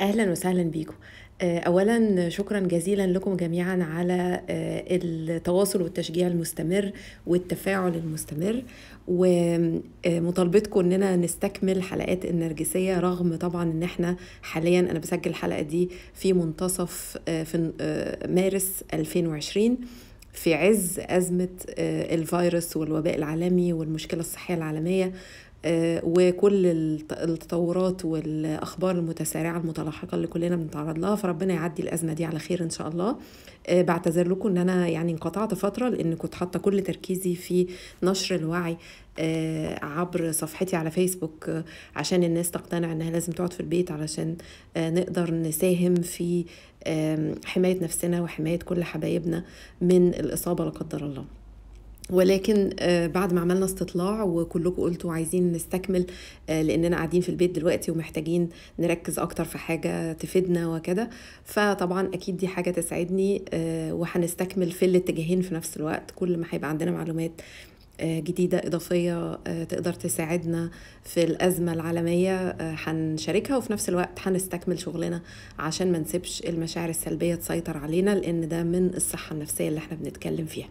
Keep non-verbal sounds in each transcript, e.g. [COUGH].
اهلا وسهلا بيكم آه، اولا شكرا جزيلا لكم جميعا على آه، التواصل والتشجيع المستمر والتفاعل المستمر ومطالبتكم آه، اننا نستكمل حلقات النرجسيه رغم طبعا ان احنا حاليا انا بسجل الحلقه دي في منتصف في مارس 2020 في عز أزمة الفيروس والوباء العالمي والمشكلة الصحية العالمية آه، وكل التطورات والاخبار المتسارعه المتلاحقه اللي كلنا بنتعرض لها فربنا يعدي الازمه دي على خير ان شاء الله آه، بعتذر لكم ان انا يعني انقطعت فتره لان كنت حاطه كل تركيزي في نشر الوعي آه، عبر صفحتي على فيسبوك عشان الناس تقتنع انها لازم تقعد في البيت علشان نقدر نساهم في حمايه نفسنا وحمايه كل حبايبنا من الاصابه لا قدر الله ولكن آه، بعد ما عملنا استطلاع وكلكم قلتوا عايزين نستكمل آه، لاننا قاعدين في البيت دلوقتي ومحتاجين نركز اكتر في حاجه تفيدنا وكده فطبعا اكيد دي حاجه تسعدني آه، وهنستكمل في الاتجاهين في نفس الوقت كل ما هيبقى عندنا معلومات جديدة إضافية تقدر تساعدنا في الأزمة العالمية هنشاركها وفي نفس الوقت هنستكمل شغلنا عشان ما نسيبش المشاعر السلبية تسيطر علينا لأن ده من الصحة النفسية اللي احنا بنتكلم فيها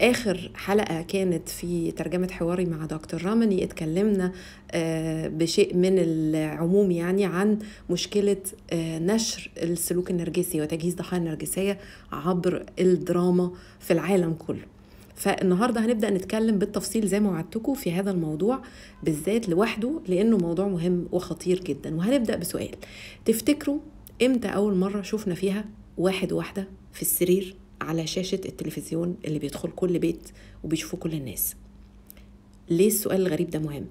آخر حلقة كانت في ترجمة حواري مع دكتور رامني اتكلمنا آه، بشيء من العموم يعني عن مشكلة آه، نشر السلوك النرجسي وتجهيز ضحايا النرجسية عبر الدراما في العالم كله فالنهارده هنبدا نتكلم بالتفصيل زي ما وعدتكم في هذا الموضوع بالذات لوحده لانه موضوع مهم وخطير جدا وهنبدا بسؤال تفتكروا امتى اول مره شفنا فيها واحد واحده في السرير على شاشة التلفزيون اللي بيدخل كل بيت وبيشوفه كل الناس ليه السؤال الغريب ده مهم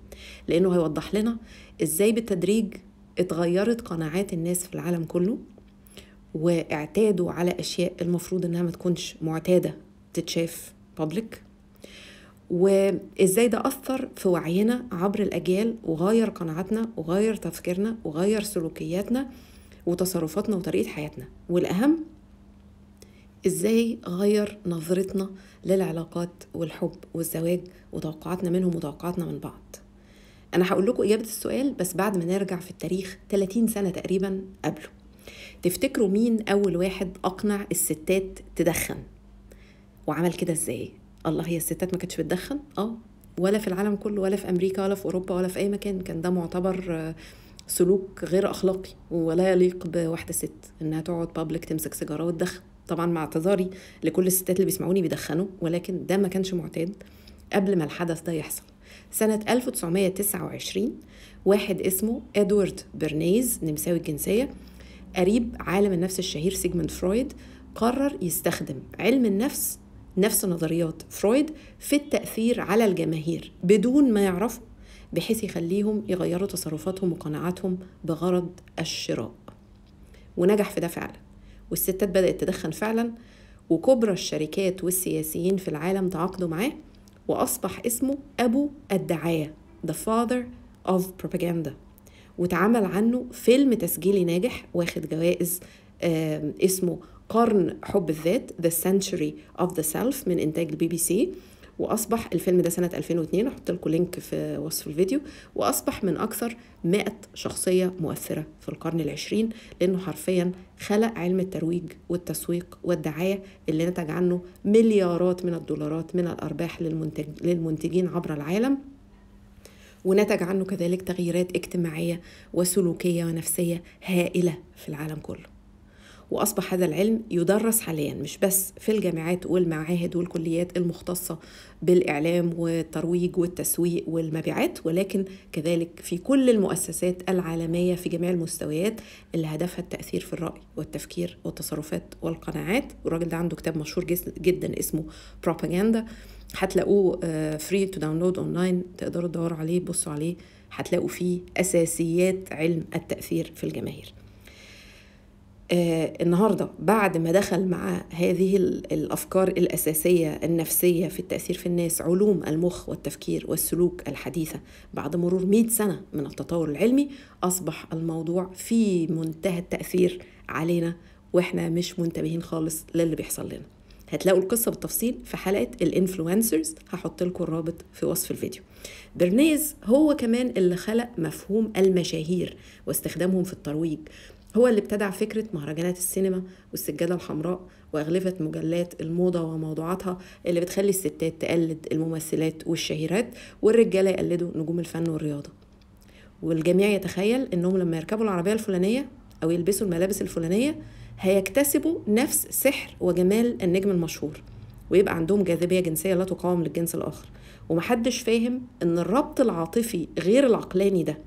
لأنه هيوضح لنا إزاي بالتدريج اتغيرت قناعات الناس في العالم كله واعتادوا على أشياء المفروض إنها ما تكونش معتادة تتشاف بابليك وازاي ده اثر في وعينا عبر الاجيال وغير قناعاتنا وغير تفكيرنا وغير سلوكياتنا وتصرفاتنا وطريقه حياتنا والاهم ازاي غير نظرتنا للعلاقات والحب والزواج وتوقعاتنا منهم وتوقعاتنا من بعض انا هقول لكم اجابه السؤال بس بعد ما نرجع في التاريخ 30 سنه تقريبا قبله تفتكروا مين اول واحد اقنع الستات تدخن وعمل كده ازاي الله هي الستات ما كانتش بتدخن اه ولا في العالم كله ولا في امريكا ولا في اوروبا ولا في اي مكان كان ده معتبر آه، سلوك غير اخلاقي ولا يليق بواحده ست انها تقعد بابليك تمسك سيجاره وتدخن طبعا مع اعتذاري لكل الستات اللي بيسمعوني بيدخنوا ولكن ده ما كانش معتاد قبل ما الحدث ده يحصل سنة 1929 واحد اسمه إدوارد برنيز نمساوي الجنسية قريب عالم النفس الشهير سيجمنت فرويد قرر يستخدم علم النفس نفس نظريات فرويد في التأثير على الجماهير بدون ما يعرفوا بحيث يخليهم يغيروا تصرفاتهم وقناعاتهم بغرض الشراء ونجح في ده فعلا والستات بدأت تدخن فعلا وكبرى الشركات والسياسيين في العالم تعاقدوا معاه وأصبح اسمه أبو الدعاية The Father of Propaganda واتعمل عنه فيلم تسجيلي ناجح واخد جوائز اسمه قرن حب الذات The Century of the Self من إنتاج البي بي سي واصبح الفيلم ده سنه 2002 احط لكم لينك في وصف الفيديو واصبح من اكثر 100 شخصيه مؤثره في القرن العشرين لانه حرفيا خلق علم الترويج والتسويق والدعايه اللي نتج عنه مليارات من الدولارات من الارباح للمنتج للمنتجين عبر العالم ونتج عنه كذلك تغييرات اجتماعيه وسلوكيه ونفسيه هائله في العالم كله واصبح هذا العلم يدرس حاليا مش بس في الجامعات والمعاهد والكليات المختصه بالاعلام والترويج والتسويق والمبيعات ولكن كذلك في كل المؤسسات العالميه في جميع المستويات اللي هدفها التاثير في الراي والتفكير والتصرفات والقناعات والراجل ده عنده كتاب مشهور جدا اسمه بروباجندا هتلاقوه فري تو داونلود اونلاين تقدروا تدوروا عليه بصوا عليه هتلاقوا فيه اساسيات علم التاثير في الجماهير آه، النهارده بعد ما دخل مع هذه الافكار الاساسيه النفسيه في التاثير في الناس علوم المخ والتفكير والسلوك الحديثه بعد مرور 100 سنه من التطور العلمي اصبح الموضوع في منتهى التاثير علينا واحنا مش منتبهين خالص للي بيحصل لنا هتلاقوا القصه بالتفصيل في حلقه الانفلونسرز هحط لكم الرابط في وصف الفيديو برنيز هو كمان اللي خلق مفهوم المشاهير واستخدامهم في الترويج هو اللي ابتدع فكرة مهرجانات السينما والسجادة الحمراء وأغلفة مجلات الموضة وموضوعاتها اللي بتخلي الستات تقلد الممثلات والشهيرات والرجالة يقلدوا نجوم الفن والرياضة والجميع يتخيل إنهم لما يركبوا العربية الفلانية أو يلبسوا الملابس الفلانية هيكتسبوا نفس سحر وجمال النجم المشهور ويبقى عندهم جاذبية جنسية لا تقاوم للجنس الآخر ومحدش فاهم إن الربط العاطفي غير العقلاني ده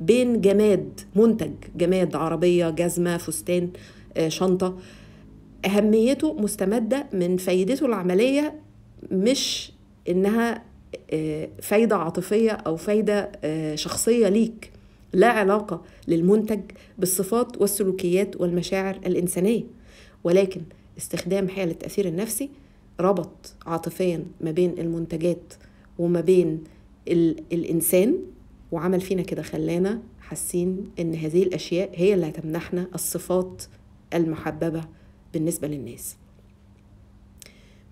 بين جماد منتج جماد عربية جزمة فستان آه، شنطة أهميته مستمدة من فايدته العملية مش إنها آه، فايدة عاطفية أو فايدة آه، شخصية ليك لا علاقة للمنتج بالصفات والسلوكيات والمشاعر الإنسانية ولكن استخدام حالة التأثير النفسي ربط عاطفيا ما بين المنتجات وما بين الإنسان وعمل فينا كده خلانا حاسين ان هذه الاشياء هي اللي هتمنحنا الصفات المحببه بالنسبه للناس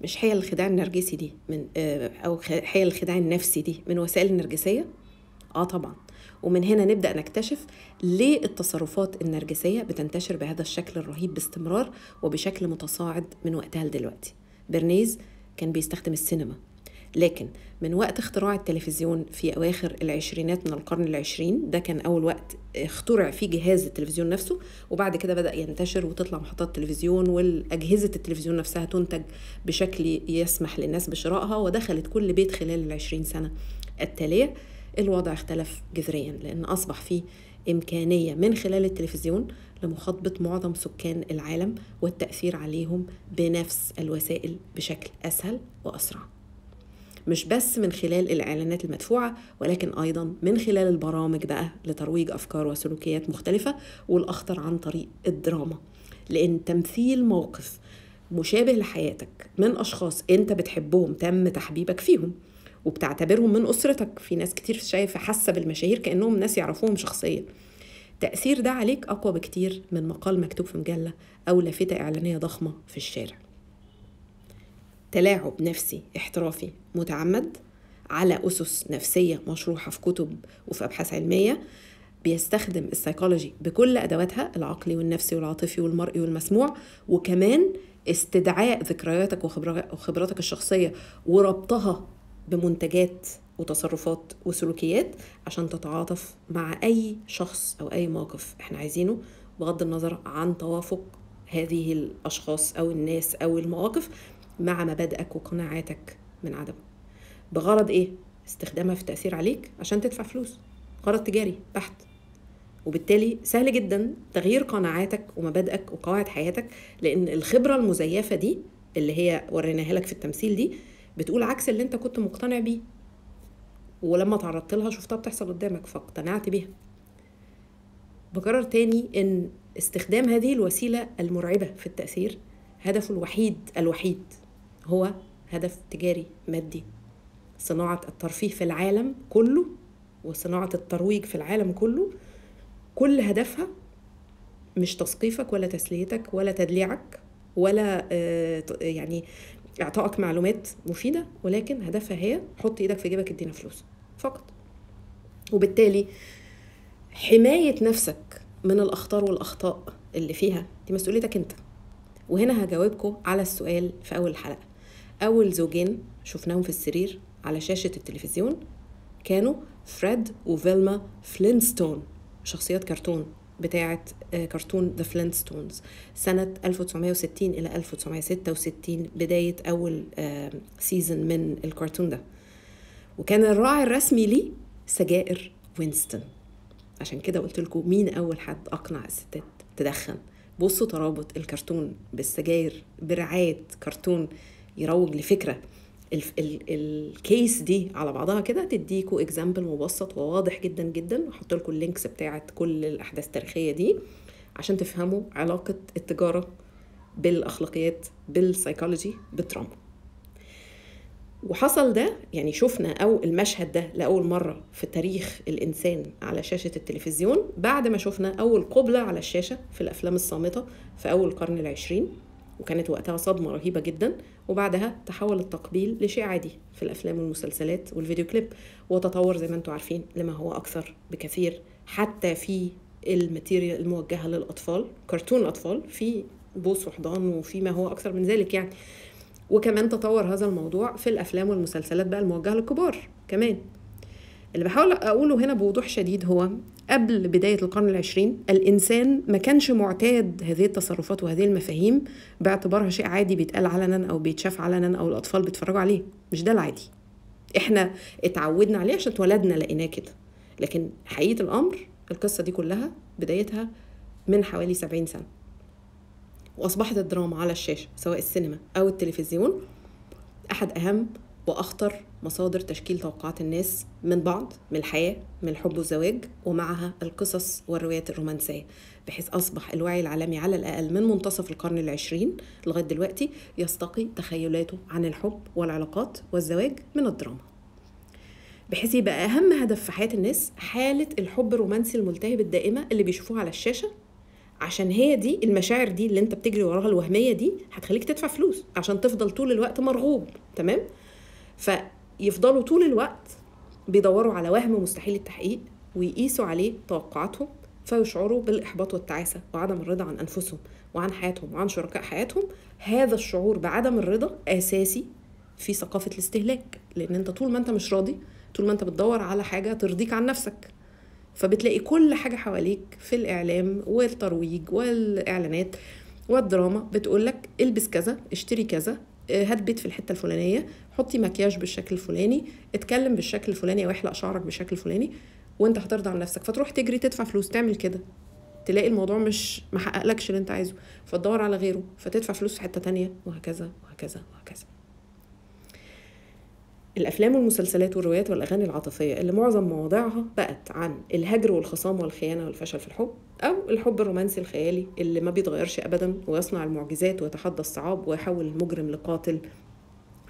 مش حيل الخداع النرجسي دي من آه، او حيل الخداع النفسي دي من وسائل النرجسيه اه طبعا ومن هنا نبدا نكتشف ليه التصرفات النرجسيه بتنتشر بهذا الشكل الرهيب باستمرار وبشكل متصاعد من وقتها لدلوقتي برنيز كان بيستخدم السينما لكن من وقت اختراع التلفزيون في أواخر العشرينات من القرن العشرين ده كان أول وقت اخترع فيه جهاز التلفزيون نفسه وبعد كده بدأ ينتشر وتطلع محطات تلفزيون والأجهزة التلفزيون نفسها تنتج بشكل يسمح للناس بشرائها ودخلت كل بيت خلال العشرين سنة التالية الوضع اختلف جذريا لأن أصبح فيه إمكانية من خلال التلفزيون لمخاطبة معظم سكان العالم والتأثير عليهم بنفس الوسائل بشكل أسهل وأسرع مش بس من خلال الإعلانات المدفوعة ولكن أيضا من خلال البرامج بقى لترويج أفكار وسلوكيات مختلفة والأخطر عن طريق الدراما لأن تمثيل موقف مشابه لحياتك من أشخاص أنت بتحبهم تم تحبيبك فيهم وبتعتبرهم من أسرتك في ناس كتير شايفة حاسة بالمشاهير كأنهم ناس يعرفوهم شخصيا تأثير ده عليك أقوى بكتير من مقال مكتوب في مجلة أو لافتة إعلانية ضخمة في الشارع تلاعب نفسي احترافي متعمد على أسس نفسية مشروحة في كتب وفي أبحاث علمية بيستخدم السيكولوجي بكل أدواتها العقلي والنفسي والعاطفي والمرئي والمسموع وكمان استدعاء ذكرياتك وخبراتك الشخصية وربطها بمنتجات وتصرفات وسلوكيات عشان تتعاطف مع أي شخص أو أي موقف احنا عايزينه بغض النظر عن توافق هذه الأشخاص أو الناس أو المواقف مع مبادئك وقناعاتك من عدمه بغرض ايه استخدامها في تاثير عليك عشان تدفع فلوس غرض تجاري بحت وبالتالي سهل جدا تغيير قناعاتك ومبادئك وقواعد حياتك لان الخبره المزيفه دي اللي هي وريناها لك في التمثيل دي بتقول عكس اللي انت كنت مقتنع بيه ولما تعرضت لها شفتها بتحصل قدامك فاقتنعت بيها بكرر تاني ان استخدام هذه الوسيله المرعبه في التاثير هدفه الوحيد الوحيد هو هدف تجاري مادي صناعة الترفيه في العالم كله وصناعة الترويج في العالم كله كل هدفها مش تثقيفك ولا تسليتك ولا تدليعك ولا آه، يعني اعطائك معلومات مفيدة ولكن هدفها هي حط ايدك في جيبك ادينا فلوس فقط وبالتالي حماية نفسك من الأخطار والأخطاء اللي فيها دي مسؤوليتك انت وهنا هجاوبكم على السؤال في أول الحلقة أول زوجين شفناهم في السرير على شاشة التلفزيون كانوا فريد وفيلما فلينستون شخصيات كرتون بتاعة آه، كرتون ذا فلينستونز سنة 1960 إلى 1966 بداية أول سيزن آه، من الكرتون ده وكان الراعي الرسمي ليه سجائر وينستون عشان كده قلت لكم مين أول حد أقنع الستات تدخن بصوا ترابط الكرتون بالسجاير برعاية كرتون يروج لفكره الكيس دي على بعضها كده تديكوا اكزامبل مبسط وواضح جدا جدا واحط لكم اللينكس بتاعه كل الاحداث التاريخيه دي عشان تفهموا علاقه التجاره بالاخلاقيات بالسايكولوجي بترامب وحصل ده يعني شفنا او المشهد ده لاول مره في تاريخ الانسان على شاشه التلفزيون بعد ما شفنا اول قبله على الشاشه في الافلام الصامته في اول القرن العشرين وكانت وقتها صدمة رهيبة جدا وبعدها تحول التقبيل لشيء عادي في الأفلام والمسلسلات والفيديو كليب وتطور زي ما انتم عارفين لما هو أكثر بكثير حتى في الماتيريال الموجهة للأطفال كرتون الأطفال في بوس وحضان وفي ما هو أكثر من ذلك يعني وكمان تطور هذا الموضوع في الأفلام والمسلسلات بقى الموجهة للكبار كمان اللي بحاول أقوله هنا بوضوح شديد هو قبل بداية القرن العشرين الإنسان ما كانش معتاد هذه التصرفات وهذه المفاهيم باعتبارها شيء عادي بيتقال علنا أو بيتشاف علنا أو الأطفال بيتفرجوا عليه مش ده العادي إحنا اتعودنا عليه عشان اتولدنا لقيناه كده لكن حقيقة الأمر القصة دي كلها بدايتها من حوالي 70 سنة وأصبحت الدراما على الشاشة سواء السينما أو التلفزيون أحد أهم وأخطر مصادر تشكيل توقعات الناس من بعض من الحياة من الحب والزواج ومعها القصص والروايات الرومانسية بحيث أصبح الوعي العالمي على الأقل من منتصف القرن العشرين لغاية دلوقتي يستقي تخيلاته عن الحب والعلاقات والزواج من الدراما بحيث يبقى أهم هدف في حياة الناس حالة الحب الرومانسي الملتهب الدائمة اللي بيشوفوها على الشاشة عشان هي دي المشاعر دي اللي انت بتجري وراها الوهميه دي هتخليك تدفع فلوس عشان تفضل طول الوقت مرغوب تمام فيفضلوا طول الوقت بيدوروا على وهم مستحيل التحقيق ويقيسوا عليه توقعاتهم فيشعروا بالإحباط والتعاسة وعدم الرضا عن أنفسهم وعن حياتهم وعن شركاء حياتهم هذا الشعور بعدم الرضا أساسي في ثقافة الاستهلاك لأن أنت طول ما أنت مش راضي طول ما أنت بتدور على حاجة ترضيك عن نفسك فبتلاقي كل حاجة حواليك في الإعلام والترويج والإعلانات والدراما بتقولك البس كذا اشتري كذا آه، هات بيت في الحته الفلانيه حطي مكياج بالشكل الفلاني اتكلم بالشكل الفلاني او احلق شعرك بالشكل الفلاني وانت هترضى عن نفسك فتروح تجري تدفع فلوس تعمل كده تلاقي الموضوع مش محققلكش اللي انت عايزه فتدور على غيره فتدفع فلوس في حته تانية وهكذا وهكذا وهكذا الافلام والمسلسلات والروايات والاغاني العاطفيه اللي معظم مواضيعها بقت عن الهجر والخصام والخيانه والفشل في الحب او الحب الرومانسي الخيالي اللي ما بيتغيرش ابدا ويصنع المعجزات ويتحدى الصعاب ويحول المجرم لقاتل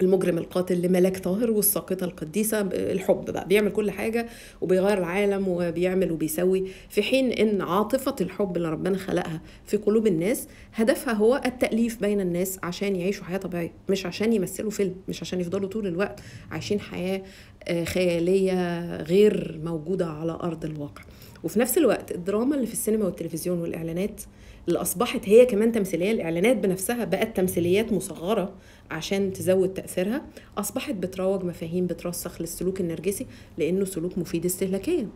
المجرم القاتل لملاك طاهر والساقطة القديسة الحب بقى بيعمل كل حاجة وبيغير العالم وبيعمل وبيسوي في حين إن عاطفة الحب اللي ربنا خلقها في قلوب الناس هدفها هو التأليف بين الناس عشان يعيشوا حياة طبيعية مش عشان يمثلوا فيلم مش عشان يفضلوا طول الوقت عايشين حياة آه، خيالية غير موجودة على أرض الواقع وفي نفس الوقت الدراما اللي في السينما والتلفزيون والإعلانات اللي اصبحت هي كمان تمثيليه الاعلانات بنفسها بقت تمثيليات مصغره عشان تزود تاثيرها اصبحت بتروج مفاهيم بترسخ للسلوك النرجسي لانه سلوك مفيد استهلاكيا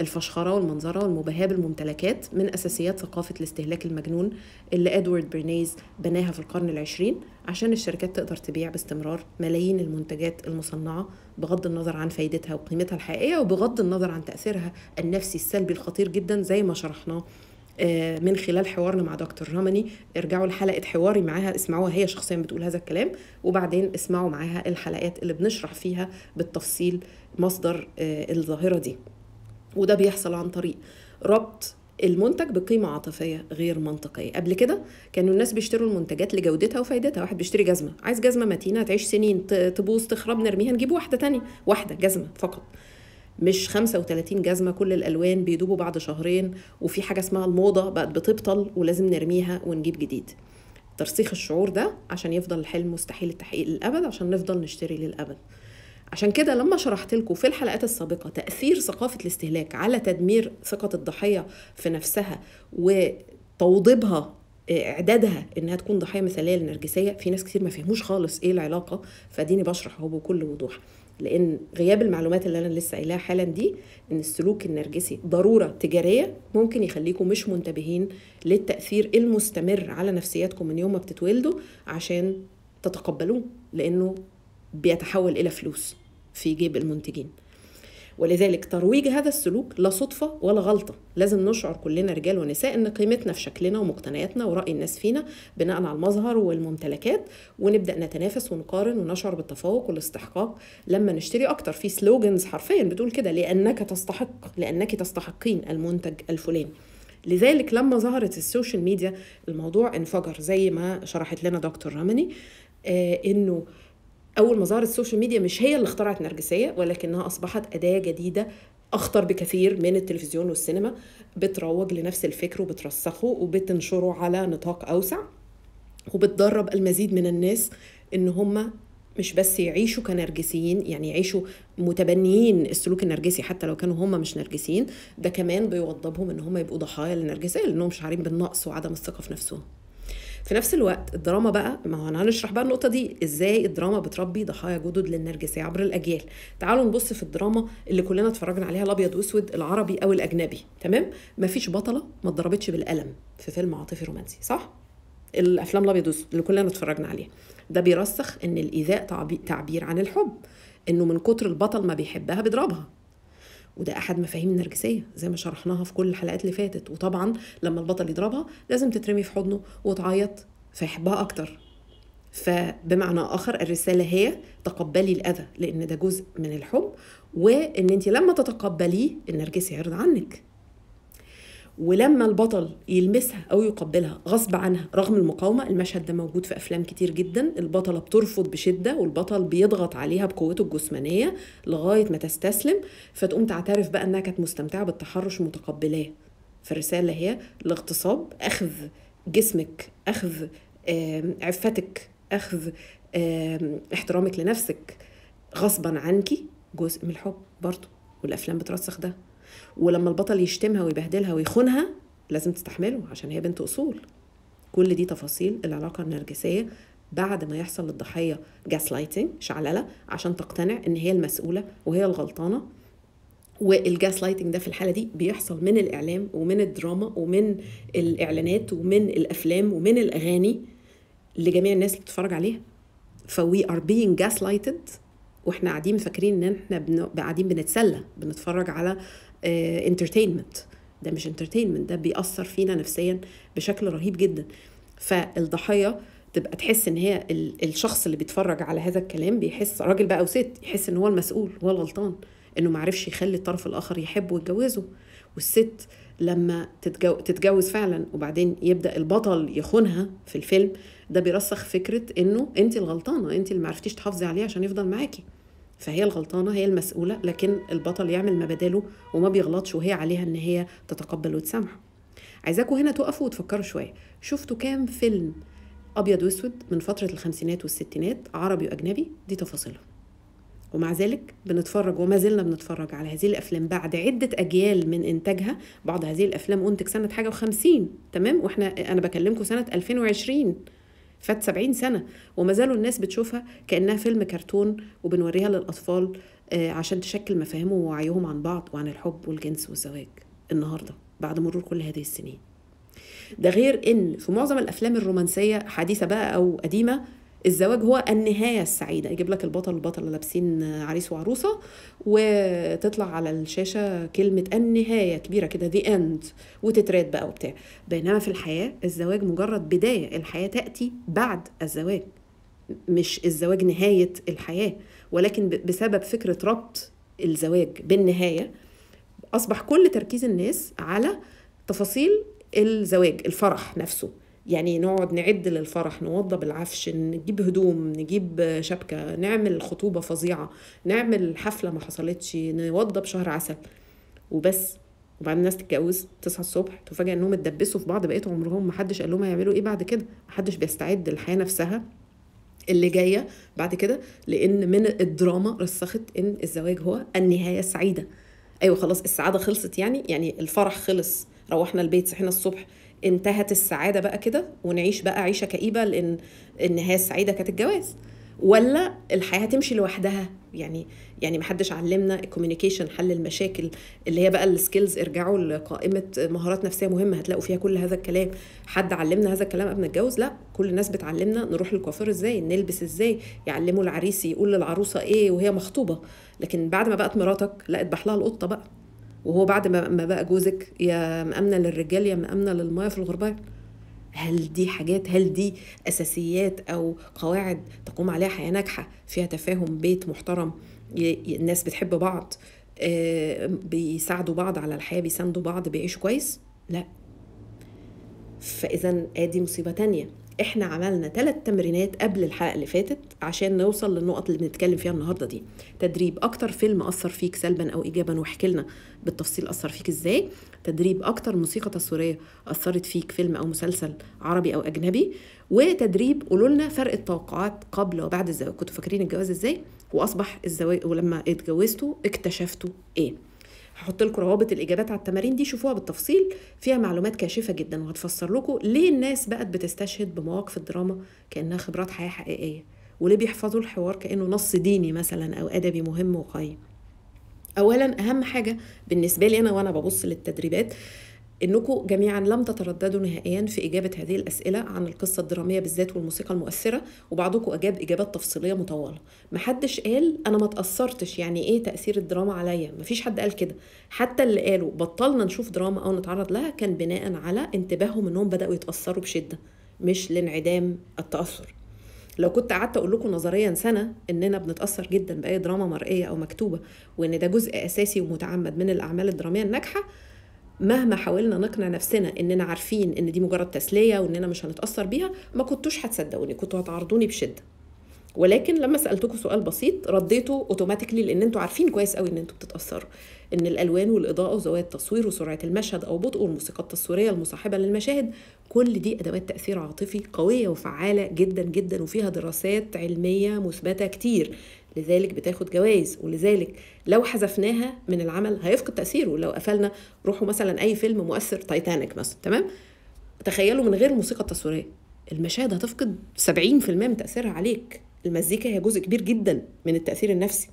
الفشخره والمنظره والمباهاه بالممتلكات من اساسيات ثقافه الاستهلاك المجنون اللي ادوارد برنيز بناها في القرن العشرين عشان الشركات تقدر تبيع باستمرار ملايين المنتجات المصنعه بغض النظر عن فايدتها وقيمتها الحقيقيه وبغض النظر عن تاثيرها النفسي السلبي الخطير جدا زي ما شرحناه آه، من خلال حوارنا مع دكتور رمني ارجعوا لحلقه حواري معاها اسمعوها هي شخصيا بتقول هذا الكلام وبعدين اسمعوا معاها الحلقات اللي بنشرح فيها بالتفصيل مصدر آه، الظاهره دي وده بيحصل عن طريق ربط المنتج بقيمة عاطفية غير منطقية قبل كده كانوا الناس بيشتروا المنتجات لجودتها وفايدتها واحد بيشتري جزمة عايز جزمة متينة تعيش سنين تبوظ تخرب نرميها نجيب واحدة تانية واحدة جزمة فقط مش 35 جزمه كل الالوان بيدوبوا بعد شهرين وفي حاجه اسمها الموضه بقت بتبطل ولازم نرميها ونجيب جديد ترسيخ الشعور ده عشان يفضل الحلم مستحيل التحقيق للابد عشان نفضل نشتري للابد عشان كده لما شرحت لكم في الحلقات السابقه تاثير ثقافه الاستهلاك على تدمير ثقه الضحيه في نفسها وتوضيبها آه، اعدادها انها تكون ضحيه مثاليه للنرجسيه في ناس كتير ما فهموش خالص ايه العلاقه فاديني بشرح اهو بكل وضوح لان غياب المعلومات اللي انا لسه قايلاها حالا دي ان السلوك النرجسي ضروره تجاريه ممكن يخليكم مش منتبهين للتاثير المستمر على نفسياتكم من يوم ما بتتولدوا عشان تتقبلوه لانه بيتحول الى فلوس في جيب المنتجين ولذلك ترويج هذا السلوك لا صدفة ولا غلطة لازم نشعر كلنا رجال ونساء أن قيمتنا في شكلنا ومقتنياتنا ورأي الناس فينا بناء على المظهر والممتلكات ونبدأ نتنافس ونقارن ونشعر بالتفوق والاستحقاق لما نشتري أكتر في سلوجنز حرفيا بتقول كده لأنك تستحق لأنك تستحقين المنتج الفلاني لذلك لما ظهرت السوشيال ميديا الموضوع انفجر زي ما شرحت لنا دكتور رمني آه انه اول ما ظهرت السوشيال ميديا مش هي اللي اخترعت النرجسيه ولكنها اصبحت اداه جديده اخطر بكثير من التلفزيون والسينما بتروج لنفس الفكر وبترسخه وبتنشره على نطاق اوسع وبتدرب المزيد من الناس ان هم مش بس يعيشوا كنرجسيين يعني يعيشوا متبنيين السلوك النرجسي حتى لو كانوا هم مش نرجسيين ده كمان بيوضبهم ان هم يبقوا ضحايا للنرجسيه لانهم شعارين بالنقص وعدم الثقه في نفسهم في نفس الوقت الدراما بقى ما هو هنشرح بقى النقطه دي ازاي الدراما بتربي ضحايا جدد للنرجسيه عبر الاجيال تعالوا نبص في الدراما اللي كلنا اتفرجنا عليها الابيض واسود العربي او الاجنبي تمام مفيش بطله ما اتضربتش بالقلم في فيلم عاطفي رومانسي صح الافلام الابيض واسود اللي كلنا اتفرجنا عليها ده بيرسخ ان الايذاء تعبير عن الحب انه من كتر البطل ما بيحبها بيضربها وده احد مفاهيم النرجسيه زي ما شرحناها في كل الحلقات اللي فاتت وطبعا لما البطل يضربها لازم تترمي في حضنه وتعيط فيحبها اكتر فبمعنى اخر الرساله هي تقبلي الاذى لان ده جزء من الحب وان انت لما تتقبليه النرجسي يعرض عنك ولما البطل يلمسها او يقبلها غصب عنها رغم المقاومه المشهد ده موجود في افلام كتير جدا البطله بترفض بشده والبطل بيضغط عليها بقوته الجسمانيه لغايه ما تستسلم فتقوم تعترف بقى انها كانت مستمتعه بالتحرش متقبلاه فالرساله هي الاغتصاب اخذ جسمك اخذ عفتك اخذ احترامك لنفسك غصبا عنك جزء من الحب برضه والافلام بترسخ ده ولما البطل يشتمها ويبهدلها ويخونها لازم تستحمله عشان هي بنت اصول كل دي تفاصيل العلاقه النرجسيه بعد ما يحصل للضحيه جاس لايتنج شعلله عشان تقتنع ان هي المسؤوله وهي الغلطانه والجاس لايتنج ده في الحاله دي بيحصل من الاعلام ومن الدراما ومن الاعلانات ومن الافلام ومن الاغاني لجميع الناس اللي بتتفرج عليها فوي ار بينج جاس لايتد واحنا قاعدين فاكرين ان احنا قاعدين بنتسلى بنتفرج على انترتينمنت آه، ده مش انترتينمنت ده بيأثر فينا نفسيا بشكل رهيب جدا فالضحيه تبقى تحس ان هي الشخص اللي بيتفرج على هذا الكلام بيحس راجل بقى وست يحس ان هو المسؤول هو الغلطان انه معرفش يخلي الطرف الاخر يحبه ويتجوزه والست لما تتجوز فعلا وبعدين يبدا البطل يخونها في الفيلم ده بيرسخ فكره انه انت الغلطانه انت اللي معرفتيش تحافظي عليه عشان يفضل معاكي فهي الغلطانه هي المسؤوله لكن البطل يعمل ما بداله وما بيغلطش وهي عليها ان هي تتقبل وتسامحه عايزاكم هنا تقفوا وتفكروا شويه شفتوا كام فيلم ابيض واسود من فتره الخمسينات والستينات عربي واجنبي دي تفاصيلهم ومع ذلك بنتفرج وما زلنا بنتفرج على هذه الافلام بعد عده اجيال من انتاجها بعض هذه الافلام انتج سنه حاجه و50 تمام واحنا انا بكلمكم سنه 2020 فات 70 سنة وما زالوا الناس بتشوفها كأنها فيلم كرتون وبنوريها للأطفال آه، عشان تشكل مفاهيمهم ووعيهم عن بعض وعن الحب والجنس والزواج النهاردة بعد مرور كل هذه السنين ده غير ان في معظم الافلام الرومانسيه حديثه بقى او قديمه الزواج هو النهاية السعيدة يجيب لك البطل والبطلة لابسين عريس وعروسة وتطلع على الشاشة كلمة النهاية كبيرة كده ذا اند وتتراد بقى وبتاع بينما في الحياة الزواج مجرد بداية الحياة تأتي بعد الزواج مش الزواج نهاية الحياة ولكن بسبب فكرة ربط الزواج بالنهاية أصبح كل تركيز الناس على تفاصيل الزواج الفرح نفسه يعني نقعد نعد للفرح نوضب العفش نجيب هدوم نجيب شبكه نعمل خطوبه فظيعه نعمل حفله ما حصلتش نوضب شهر عسل وبس وبعدين الناس تتجوز تصحى الصبح تفاجئ انهم اتدبسوا في بعض بقيت عمرهم محدش قال لهم هيعملوا ايه بعد كده محدش بيستعد للحياه نفسها اللي جايه بعد كده لان من الدراما رسخت ان الزواج هو النهايه السعيده ايوه خلاص السعاده خلصت يعني يعني الفرح خلص روحنا البيت صحينا الصبح انتهت السعاده بقى كده ونعيش بقى عيشه كئيبه لان النهايه السعيده كانت الجواز ولا الحياه هتمشي لوحدها يعني يعني ما حدش علمنا الكوميونيكيشن حل المشاكل اللي هي بقى السكيلز ارجعوا لقائمه مهارات نفسيه مهمه هتلاقوا فيها كل هذا الكلام حد علمنا هذا الكلام قبل نتجوز لا كل الناس بتعلمنا نروح للكوافير ازاي نلبس ازاي يعلموا العريس يقول للعروسه ايه وهي مخطوبه لكن بعد ما بقت مراتك لا اذبح لها القطه بقى وهو بعد ما بقى جوزك يا مأمنة للرجال يا مأمنة للمية في الغربان هل دي حاجات هل دي أساسيات أو قواعد تقوم عليها حياة ناجحة فيها تفاهم بيت محترم الناس بتحب بعض آه، بيساعدوا بعض على الحياة بيساندوا بعض بيعيشوا كويس لا فإذا آدي آه، مصيبة تانية احنا عملنا ثلاث تمرينات قبل الحلقه اللي فاتت عشان نوصل للنقط اللي بنتكلم فيها النهارده دي تدريب اكتر فيلم اثر فيك سلبا او ايجابا واحكي لنا بالتفصيل اثر فيك ازاي تدريب اكتر موسيقى تصويريه اثرت فيك فيلم او مسلسل عربي او اجنبي وتدريب قولوا لنا فرق التوقعات قبل وبعد الزواج كنتوا فاكرين الجواز ازاي واصبح الزواج ولما اتجوزتوا اكتشفتوا ايه هحط لكم روابط الاجابات على التمارين دي شوفوها بالتفصيل فيها معلومات كاشفه جدا وهتفسر لكم ليه الناس بقت بتستشهد بمواقف الدراما كانها خبرات حياه حقيقيه وليه بيحفظوا الحوار كانه نص ديني مثلا او ادبي مهم وقيم اولا اهم حاجه بالنسبه لي انا وانا ببص للتدريبات انكم جميعا لم تترددوا نهائيا في اجابه هذه الاسئله عن القصه الدراميه بالذات والموسيقى المؤثره وبعضكم اجاب اجابات تفصيليه مطوله محدش قال انا ما اتاثرتش يعني ايه تاثير الدراما عليا مفيش حد قال كده حتى اللي قالوا بطلنا نشوف دراما او نتعرض لها كان بناء على انتباههم انهم بداوا يتاثروا بشده مش لانعدام التاثر لو كنت قعدت اقول لكم نظريا سنه اننا بنتاثر جدا باي دراما مرئيه او مكتوبه وان ده جزء اساسي ومتعمد من الاعمال الدراميه الناجحه مهما حاولنا نقنع نفسنا اننا عارفين ان دي مجرد تسليه واننا مش هنتاثر بيها ما كنتوش هتصدقوني كنتوا هتعارضوني بشده ولكن لما سالتكم سؤال بسيط رديتوا اوتوماتيكلي لان انتوا عارفين كويس قوي ان انتوا بتتاثروا ان الالوان والاضاءه وزوايا التصوير وسرعه المشهد او بطء والموسيقى التصويريه المصاحبه للمشاهد كل دي ادوات تاثير عاطفي قويه وفعاله جدا جدا وفيها دراسات علميه مثبته كتير لذلك بتاخد جوائز ولذلك لو حذفناها من العمل هيفقد تاثيره لو قفلنا روحوا مثلا اي فيلم مؤثر تايتانيك مثلا تمام تخيلوا من غير الموسيقى التصويريه المشاهد هتفقد 70% من تاثيرها عليك المزيكا هي جزء كبير جدا من التاثير النفسي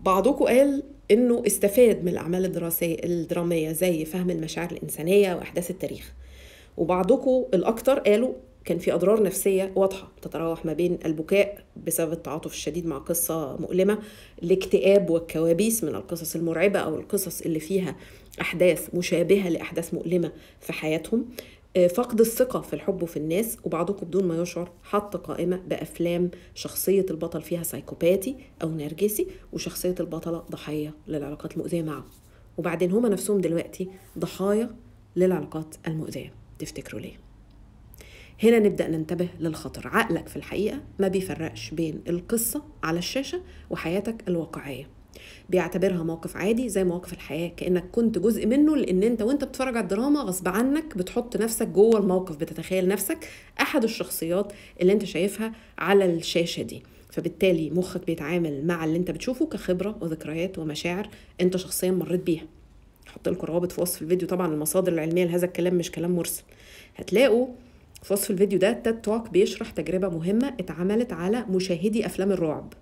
بعضكم قال انه استفاد من الاعمال الدراسيه الدراميه زي فهم المشاعر الانسانيه واحداث التاريخ وبعضكم الاكثر قالوا كان في أضرار نفسية واضحة تتراوح ما بين البكاء بسبب التعاطف الشديد مع قصة مؤلمة الاكتئاب والكوابيس من القصص المرعبة أو القصص اللي فيها أحداث مشابهة لأحداث مؤلمة في حياتهم آه، فقد الثقة في الحب وفي الناس وبعضكم بدون ما يشعر حط قائمة بأفلام شخصية البطل فيها سايكوباتي أو نرجسي وشخصية البطلة ضحية للعلاقات المؤذية معه وبعدين هما نفسهم دلوقتي ضحايا للعلاقات المؤذية تفتكروا ليه؟ هنا نبدأ ننتبه للخطر عقلك في الحقيقة ما بيفرقش بين القصة على الشاشة وحياتك الواقعية بيعتبرها موقف عادي زي مواقف الحياة كأنك كنت جزء منه لأن أنت وأنت بتتفرج على الدراما غصب عنك بتحط نفسك جوه الموقف بتتخيل نفسك أحد الشخصيات اللي أنت شايفها على الشاشة دي فبالتالي مخك بيتعامل مع اللي أنت بتشوفه كخبرة وذكريات ومشاعر أنت شخصيا مريت بيها حط لكم روابط في وصف الفيديو طبعا المصادر العلمية لهذا الكلام مش كلام مرسل هتلاقوا في وصف الفيديو ده تيد توك بيشرح تجربة مهمة اتعملت على مشاهدي أفلام الرعب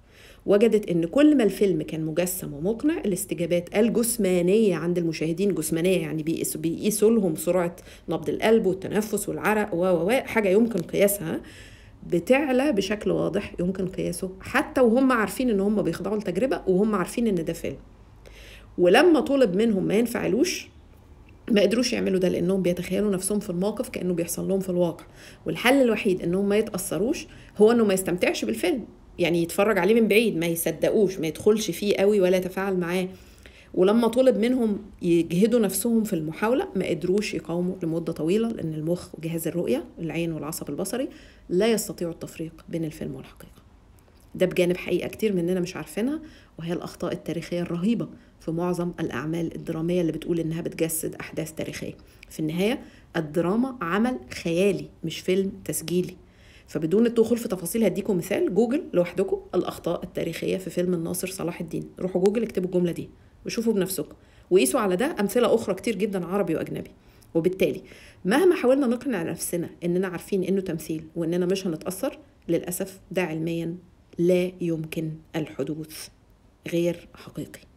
وجدت ان كل ما الفيلم كان مجسم ومقنع الاستجابات الجسمانيه عند المشاهدين جسمانيه يعني بيقيسوا لهم سرعه نبض القلب والتنفس والعرق و حاجه يمكن قياسها بتعلى بشكل واضح يمكن قياسه حتى وهم عارفين ان هم بيخضعوا لتجربه وهم عارفين ان ده فيلم ولما طلب منهم ما ينفعلوش ما قدروش يعملوا ده لانهم بيتخيلوا نفسهم في الموقف كانه بيحصل لهم في الواقع والحل الوحيد انهم ما يتاثروش هو انه ما يستمتعش بالفيلم يعني يتفرج عليه من بعيد ما يصدقوش ما يدخلش فيه قوي ولا يتفاعل معاه ولما طلب منهم يجهدوا نفسهم في المحاولة ما قدروش يقاوموا لمدة طويلة لأن المخ وجهاز الرؤية العين والعصب البصري لا يستطيعوا التفريق بين الفيلم والحقيقة ده بجانب حقيقة كتير مننا مش عارفينها وهي الأخطاء التاريخية الرهيبة في معظم الأعمال الدرامية اللي بتقول إنها بتجسد أحداث تاريخية في النهاية الدراما عمل خيالي مش فيلم تسجيلي فبدون الدخول في تفاصيل هديكم مثال جوجل لوحدكم الأخطاء التاريخية في فيلم الناصر صلاح الدين روحوا جوجل اكتبوا الجملة دي وشوفوا بنفسكم وقيسوا على ده أمثلة أخرى كتير جدا عربي وأجنبي وبالتالي مهما حاولنا نقنع نفسنا اننا عارفين انه تمثيل واننا مش هنتاثر للاسف ده علميا لا يمكن الحدوث غير حقيقي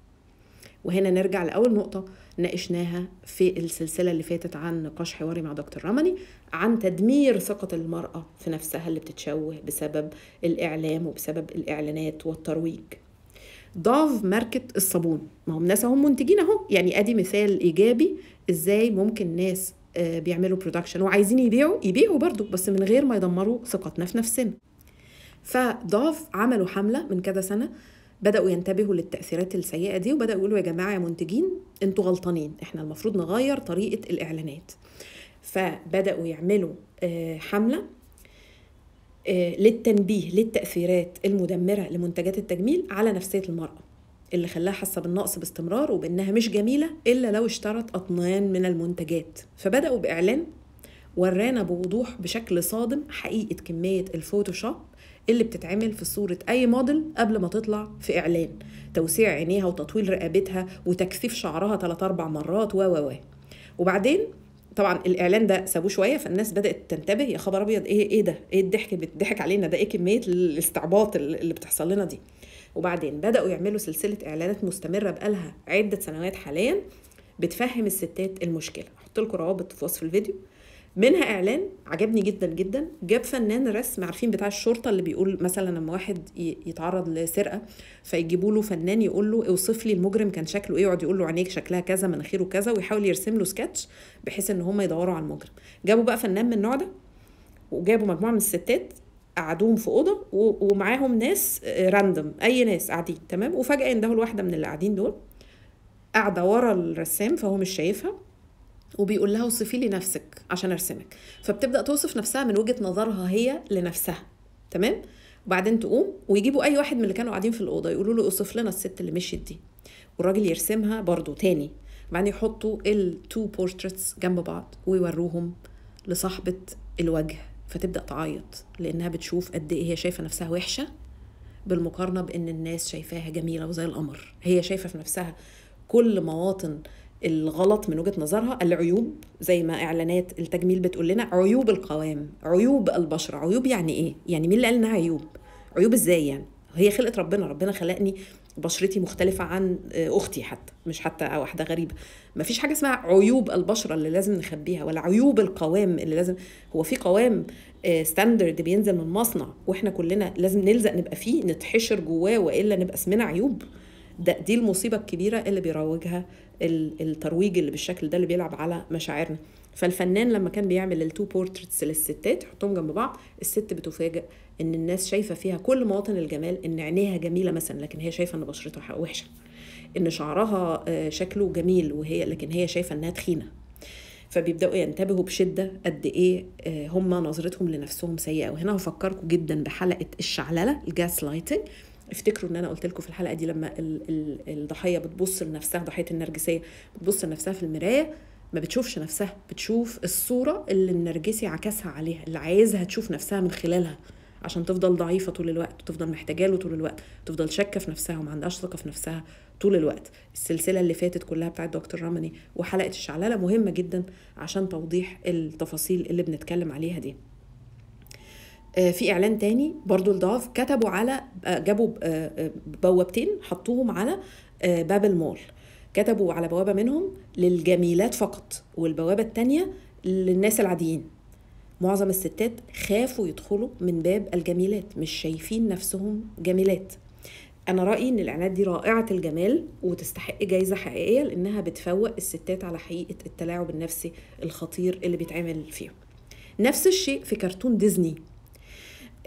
وهنا نرجع لأول نقطة ناقشناها في السلسلة اللي فاتت عن نقاش حواري مع دكتور رمني عن تدمير ثقة المرأة في نفسها اللي بتتشوه بسبب الإعلام وبسبب الإعلانات والترويج ضاف ماركة الصابون ما هم ناس هم منتجين اهو يعني ادي مثال ايجابي ازاي ممكن ناس آه، بيعملوا برودكشن وعايزين يبيعوا يبيعوا برضو بس من غير ما يدمروا ثقتنا في نفسنا فضاف عملوا حملة من كذا سنة بداوا ينتبهوا للتاثيرات السيئه دي وبداوا يقولوا يا جماعه يا منتجين انتوا غلطانين احنا المفروض نغير طريقه الاعلانات فبداوا يعملوا آه، حمله آه، للتنبيه للتاثيرات المدمره لمنتجات التجميل على نفسيه المراه اللي خلاها حاسه بالنقص باستمرار وبانها مش جميله الا لو اشترت اطنان من المنتجات فبداوا باعلان ورانا بوضوح بشكل صادم حقيقه كميه الفوتوشوب اللي بتتعمل في صورة أي موديل قبل ما تطلع في إعلان توسيع عينيها وتطويل رقبتها وتكثيف شعرها 3 أربع مرات و و و وبعدين طبعا الاعلان ده سابوه شويه فالناس بدات تنتبه يا خبر ابيض ايه ايه ده ايه الضحك اللي بيتضحك علينا ده ايه كميه الاستعباط اللي بتحصل لنا دي وبعدين بداوا يعملوا سلسله اعلانات مستمره بقالها عده سنوات حاليا بتفهم الستات المشكله هحط لكم روابط في وصف الفيديو منها اعلان عجبني جدا جدا جاب فنان رسم عارفين بتاع الشرطه اللي بيقول مثلا لما واحد يتعرض لسرقه فيجيبوا له فنان يقول له اوصف لي المجرم كان شكله ايه يقعد يقول له عينيك شكلها كذا مناخيره كذا ويحاول يرسم له سكتش بحيث ان هم يدوروا على المجرم جابوا بقى فنان من النوع ده وجابوا مجموعه من الستات قعدوهم في اوضه ومعاهم ناس راندوم آه، اي ناس قاعدين تمام وفجاه اندهوا الواحده من اللي قاعدين دول قاعده ورا الرسام فهو مش شايفها وبيقول لها وصفي لي نفسك عشان ارسمك فبتبدا توصف نفسها من وجهه نظرها هي لنفسها تمام وبعدين تقوم ويجيبوا اي واحد من اللي كانوا قاعدين في الاوضه يقولوا له اوصف لنا الست اللي مشيت دي والراجل يرسمها برضو تاني بعدين يحطوا التو بورتريتس جنب بعض ويوروهم لصاحبه الوجه فتبدا تعيط لانها بتشوف قد ايه هي شايفه نفسها وحشه بالمقارنه بان الناس شايفاها جميله وزي القمر هي شايفه في نفسها كل مواطن الغلط من وجهه نظرها العيوب زي ما اعلانات التجميل بتقول لنا عيوب القوام عيوب البشره عيوب يعني ايه يعني مين اللي قال انها عيوب عيوب ازاي يعني هي خلقت ربنا ربنا خلقني بشرتي مختلفة عن آه، أختي حتى مش حتى واحدة غريبة مفيش حاجة اسمها عيوب البشرة اللي لازم نخبيها ولا عيوب القوام اللي لازم هو في قوام ستاندرد آه، بينزل من مصنع واحنا كلنا لازم نلزق نبقى فيه نتحشر جواه وإلا نبقى اسمنا عيوب ده دي المصيبه الكبيره اللي بيروجها الترويج اللي بالشكل ده اللي بيلعب على مشاعرنا فالفنان لما كان بيعمل التو بورتريتس للستات يحطهم جنب بعض الست بتفاجئ ان الناس شايفه فيها كل مواطن الجمال ان عينيها جميله مثلا لكن هي شايفه ان بشرتها وحشه ان شعرها آه، شكله جميل وهي لكن هي شايفه انها تخينه فبيبداوا ينتبهوا بشده قد ايه آه، هم نظرتهم لنفسهم سيئه وهنا هفكركم جدا بحلقه الشعلله الجاس لايتنج افتكروا ان انا قلت لكم في الحلقه دي لما ال ال الضحيه بتبص لنفسها ضحيه النرجسيه بتبص لنفسها في المرايه ما بتشوفش نفسها بتشوف الصوره اللي النرجسي عكسها عليها اللي عايزها تشوف نفسها من خلالها عشان تفضل ضعيفة طول الوقت وتفضل محتاجة له طول الوقت تفضل شاكة في نفسها وما عندهاش ثقة في نفسها طول الوقت السلسلة اللي فاتت كلها بتاعت دكتور رمني وحلقة الشعللة مهمة جدا عشان توضيح التفاصيل اللي بنتكلم عليها دي آه، في اعلان تاني برضو لضعف كتبوا على آه، جابوا آه، بوابتين حطوهم على باب المول كتبوا على بوابه منهم للجميلات فقط والبوابه التانيه للناس العاديين معظم الستات خافوا يدخلوا من باب الجميلات مش شايفين نفسهم جميلات انا رايي ان الاعلانات دي رائعه الجمال وتستحق جايزه حقيقيه لانها بتفوق الستات على حقيقه التلاعب النفسي الخطير اللي بيتعمل فيهم نفس الشيء في كرتون ديزني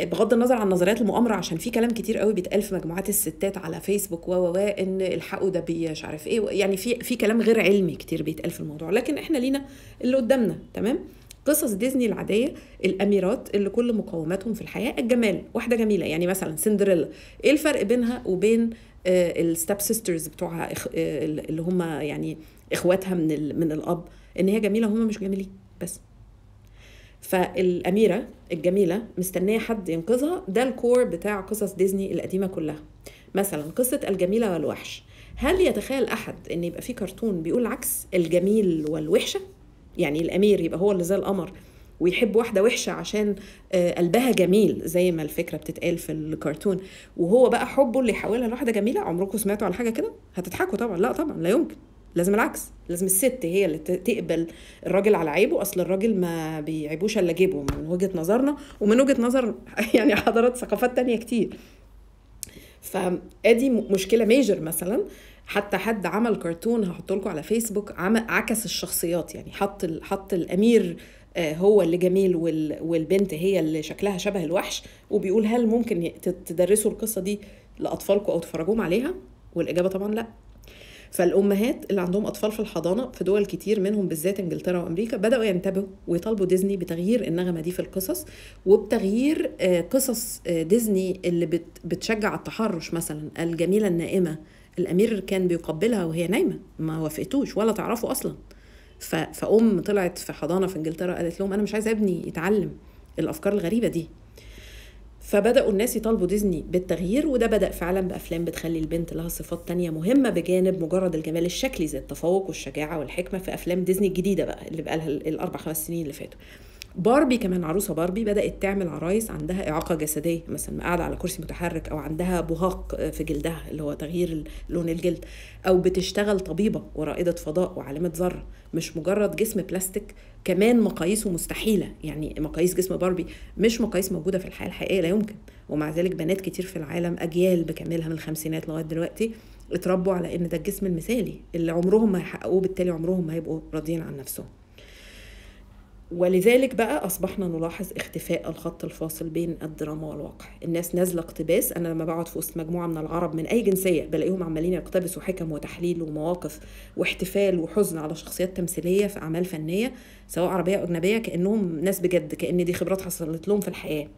بغض النظر عن نظريات المؤامره عشان في كلام كتير قوي بيتقال في مجموعات الستات على فيسبوك و و ان الحقوا ده مش عارف ايه يعني في في كلام غير علمي كتير بيتقال في الموضوع لكن احنا لينا اللي قدامنا تمام قصص ديزني العادية الأميرات اللي كل مقوماتهم في الحياة الجمال واحدة جميلة يعني مثلا سندريلا إيه الفرق بينها وبين آه، الستاب سيسترز بتوعها آه، اللي هم يعني إخواتها من, من الأب إن هي جميلة هم مش جميلين بس فالأميرة الجميلة مستنية حد ينقذها ده الكور بتاع قصص ديزني القديمة كلها مثلا قصة الجميلة والوحش هل يتخيل أحد أن يبقى في كرتون بيقول عكس الجميل والوحشة؟ يعني الأمير يبقى هو اللي زي القمر ويحب واحده وحشه عشان آه، قلبها جميل زي ما الفكره بتتقال في الكرتون وهو بقى حبه اللي يحولها لواحده جميله عمركم سمعتوا على حاجه كده هتضحكوا طبعا لا طبعا لا يمكن لازم العكس لازم الست هي اللي تقبل الراجل على عيبه اصل الراجل ما بيعيبوش الا جيبه من وجهه نظرنا ومن وجهه نظر [LAUGHS] يعني حضارات ثقافات تانية كتير فادي مشكله ميجر مثلا حتى حد عمل كرتون هحط لكم على فيسبوك عكس الشخصيات يعني حط حط الامير آه، هو اللي جميل والبنت هي اللي شكلها شبه الوحش وبيقول هل ممكن تدرسوا القصه دي لاطفالكم او تفرجوهم عليها والاجابه طبعا لا فالامهات اللي عندهم اطفال في الحضانه في دول كتير منهم بالذات انجلترا وامريكا بداوا ينتبهوا ويطالبوا ديزني بتغيير النغمه دي في القصص وبتغيير آه، قصص آه، ديزني اللي بتشجع التحرش مثلا الجميله النائمه الامير كان بيقبلها وهي نايمه ما وافقتوش ولا تعرفوا اصلا فام طلعت في حضانه في انجلترا قالت لهم انا مش عايزه ابني يتعلم الافكار الغريبه دي فبدأوا الناس يطالبوا ديزني بالتغيير وده بدأ فعلا بأفلام بتخلي البنت لها صفات تانية مهمة بجانب مجرد الجمال الشكلي زي التفوق والشجاعة والحكمة في أفلام ديزني الجديدة بقى اللي بقالها الأربع خمس سنين اللي فاتوا باربي كمان عروسه باربي بدات تعمل عرايس عندها اعاقه جسديه مثلا قاعده على كرسي متحرك او عندها بهاق في جلدها اللي هو تغيير لون الجلد او بتشتغل طبيبه ورائده فضاء وعالمه ذره مش مجرد جسم بلاستيك كمان مقاييسه مستحيله يعني مقاييس جسم باربي مش مقاييس موجوده في الحياه الحقيقيه لا يمكن ومع ذلك بنات كتير في العالم اجيال بكاملها من الخمسينات لغايه دلوقتي اتربوا على ان ده الجسم المثالي اللي عمرهم ما هيحققوه بالتالي عمرهم ما هيبقوا راضيين عن نفسهم ولذلك بقى أصبحنا نلاحظ اختفاء الخط الفاصل بين الدراما والواقع الناس نازلة اقتباس أنا لما بقعد في وسط مجموعة من العرب من أي جنسية بلاقيهم عمالين يقتبسوا حكم وتحليل ومواقف واحتفال وحزن على شخصيات تمثيلية في أعمال فنية سواء عربية أو أجنبية كأنهم ناس بجد كأن دي خبرات حصلت لهم في الحياة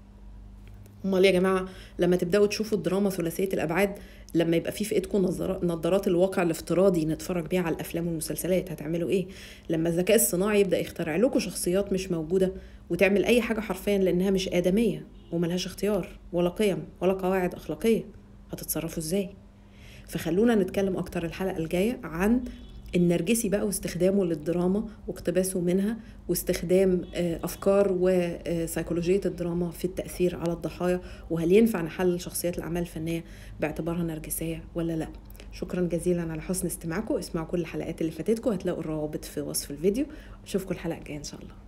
امال يا جماعه لما تبداوا تشوفوا الدراما ثلاثيه الابعاد لما يبقى في في ايدكم نظارات الواقع الافتراضي نتفرج بيها على الافلام والمسلسلات هتعملوا ايه لما الذكاء الصناعي يبدا يخترع لكم شخصيات مش موجوده وتعمل اي حاجه حرفيا لانها مش ادميه وملهاش اختيار ولا قيم ولا قواعد اخلاقيه هتتصرفوا ازاي فخلونا نتكلم اكتر الحلقه الجايه عن النرجسي بقى واستخدامه للدراما واقتباسه منها واستخدام آه، افكار وسيكولوجيه آه، الدراما في التاثير على الضحايا وهل ينفع نحلل شخصيات الاعمال الفنيه باعتبارها نرجسيه ولا لا شكرا جزيلا على حسن استماعكم اسمعوا كل الحلقات اللي فاتتكم هتلاقوا الروابط في وصف الفيديو اشوفكم الحلقه الجايه ان شاء الله